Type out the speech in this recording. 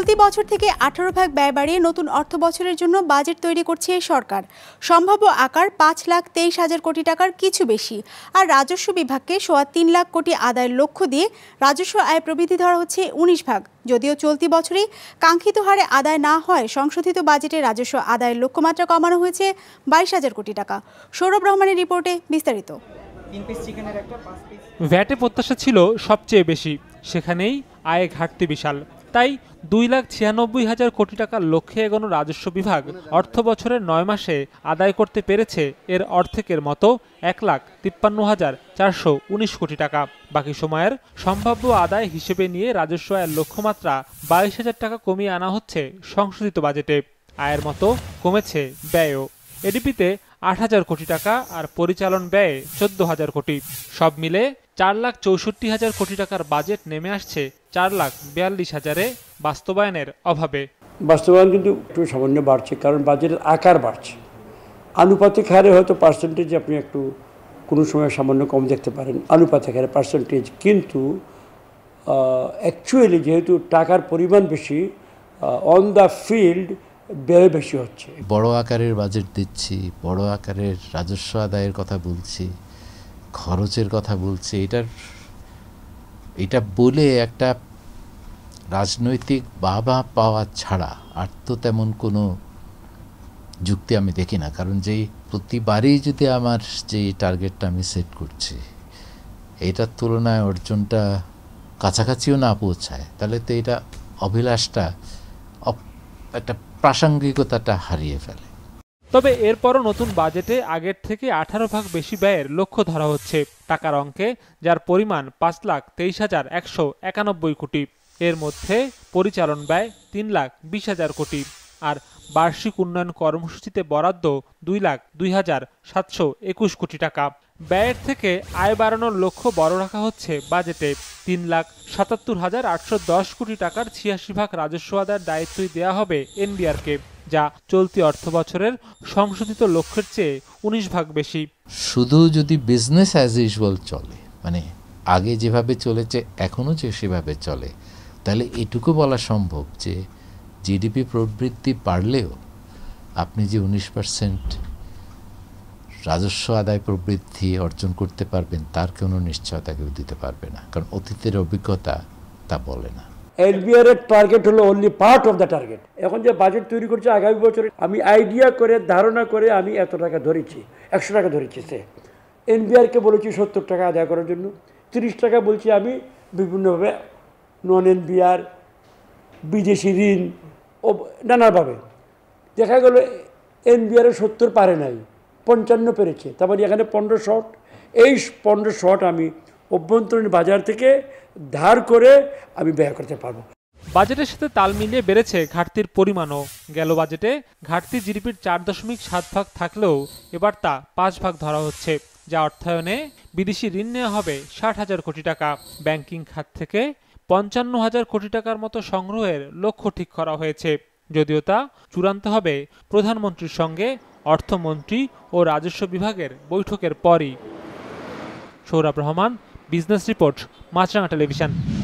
চলতি বছর থেকে আঠারো ভাগ ব্যয় বাড়িয়ে নতুন অর্থ বছরের জন্য বাজেট তৈরি করছে সরকার সম্ভাব্য আকার পাঁচ লাখ তেইশ হাজার কোটি টাকার কিছু বেশি আর রাজস্ব বিভাগকে সোয়া তিন লাখ কোটি আদায়ের লক্ষ্য দিয়ে রাজস্ব আয় প্রবৃদ্ধি ধরা হচ্ছে উনিশ ভাগ যদিও চলতি বছরে কাঙ্ক্ষিত হারে আদায় না হয় সংশোধিত বাজেটে রাজস্ব আদায়ের লক্ষ্যমাত্রা কমানো হয়েছে বাইশ হাজার কোটি টাকা সৌরভ রহমানের রিপোর্টে বিস্তারিত ভ্যাটে প্রত্যাশা ছিল সবচেয়ে বেশি সেখানেই আয়ে ঘাটতি বিশাল তাই দুই লাখ ছিয়ানব্বই হাজার কোটি টাকার লক্ষ্যে এগোনো রাজস্ব বিভাগ অর্থ বছরের নয় মাসে আদায় করতে পেরেছে এর অর্ধেকের মতো এক লাখ তিপ্পান্ন হাজার চারশো উনিশ কোটি টাকা বাকি সময়ের সম্ভাব্য আদায় হিসেবে নিয়ে রাজস্ব আয়ের লক্ষ্যমাত্রা বাইশ হাজার টাকা কমিয়ে আনা হচ্ছে সংশোধিত বাজেটে আয়ের মতো কমেছে ব্যয়ও এডিপিতে আট হাজার কোটি টাকা আর পরিচালন ব্যয়ে চোদ্দ হাজার কোটি সব মিলে চার লাখ চৌষট্টি হাজার কোটি টাকার বাজেট নেমে আসছে চার লাখ বিয়াল্লিশ হাজারে বাস্তবায়নের অভাবে বাস্তবায়ন কিন্তু একটু সামান্য বাড়ছে কারণ বাজেটের আকার বাড়ছে আনুপাতিক হারে হয়তো পার্সেন্টেজ আপনি একটু কোনো সময় সামান্য কম দেখতে পারেন আনুপাতিক হারে পার্সেন্টেজ কিন্তু অ্যাকচুয়ালি যেহেতু টাকার পরিমাণ বেশি অন দ্য ফিল্ড ব্যয় বেশি হচ্ছে বড় আকারের বাজেট দিচ্ছি বড় আকারের রাজস্ব আদায়ের কথা বলছি খরচের কথা বলছি এটার এটা বলে একটা রাজনৈতিক বাবা পাওয়া ছাড়া আর তো তেমন কোনো যুক্তি আমি দেখি না কারণ যে প্রতিবারই যদি আমার যে টার্গেটটা আমি সেট করছি এটার তুলনায় অর্জনটা কাছাকাছিও না পৌঁছায় তাহলে তো এটা অভিলাষটা একটা প্রাসঙ্গিকতাটা হারিয়ে ফেলে তবে এরপরও নতুন বাজেটে আগের থেকে আঠারো ভাগ বেশি ব্যয়ের লক্ষ্য ধরা হচ্ছে টাকার অঙ্কে যার পরিমাণ পাঁচ লাখ তেইশ হাজার একশো একানব্বই কোটি এর মধ্যে পরিচালন ব্যয় তিন লাখ বিশ হাজার কোটি আর বার্ষিক উন্নয়ন কর্মসূচিতে বরাদ্দ দুই লাখ দুই হাজার সাতশো একুশ কোটি টাকা ব্যয়ের থেকে আয় বাড়ানোর লক্ষ্য বড় রাখা হচ্ছে বাজেটে তিন লাখ সাতাত্তর হাজার আটশো দশ কোটি টাকার ছিয়াশি ভাগ রাজস্ব আদায়ের দায়িত্বই দেওয়া হবে এনবিআরকে যা চলতি অর্থ বছরের সংশোধিত লক্ষ্যের চেয়ে উনিশ ভাগ বেশি শুধু যদি বিজনেস অ্যাজ ইউজুয়াল চলে মানে আগে যেভাবে চলেছে এখনও যে সেভাবে চলে তাহলে এটুকু বলা সম্ভব যে জিডিপি প্রবৃত্তি পারলেও আপনি যে উনিশ পার্সেন্ট রাজস্ব আদায় প্রবৃদ্ধি অর্জন করতে পারবেন তার কোনো নিশ্চয়তা কেউ দিতে পারবে না কারণ অতীতের অভিজ্ঞতা তা বলে না এলবিআর এর টার্গেট হলো only part of the target এখন যে বাজেট তৈরি করছে আগামী বছরে আমি আইডিয়া করে ধারণা করে আমি এত টাকা ধরেছি একশো টাকা ধরেছি সে এনবিআরকে বলেছি সত্তর টাকা আদায় করার জন্য তিরিশ টাকা বলছি আমি বিভিন্নভাবে নন এনবিআর বিদেশি ঋণ ও নানাভাবে দেখা গেল বিআরে সত্তর পারে নাই পঞ্চান্ন পেরেছে তারপরে মানে এখানে পনেরো শট এই পনেরো শট আমি অভ্যন্তরীণ বাজার থেকে ধার করে আমি ব্যয় করতে পারবো বাজেটের সাথে তাল মিলিয়ে বেড়েছে ঘাটতির পরিমাণও গেল বাজেটে ঘাটতি জিডিপির চার দশমিক সাত ভাগ থাকলেও এবার তা পাঁচ ভাগ ধরা হচ্ছে যা অর্থায়নে বিদেশি ঋণ নেওয়া হবে ষাট হাজার কোটি টাকা ব্যাংকিং খাত থেকে পঞ্চান্ন হাজার কোটি টাকার মতো সংগ্রহের লক্ষ্য ঠিক করা হয়েছে যদিও তা চূড়ান্ত হবে প্রধানমন্ত্রীর সঙ্গে অর্থমন্ত্রী ও রাজস্ব বিভাগের বৈঠকের পরই Sourav Rahman business report Maasranga television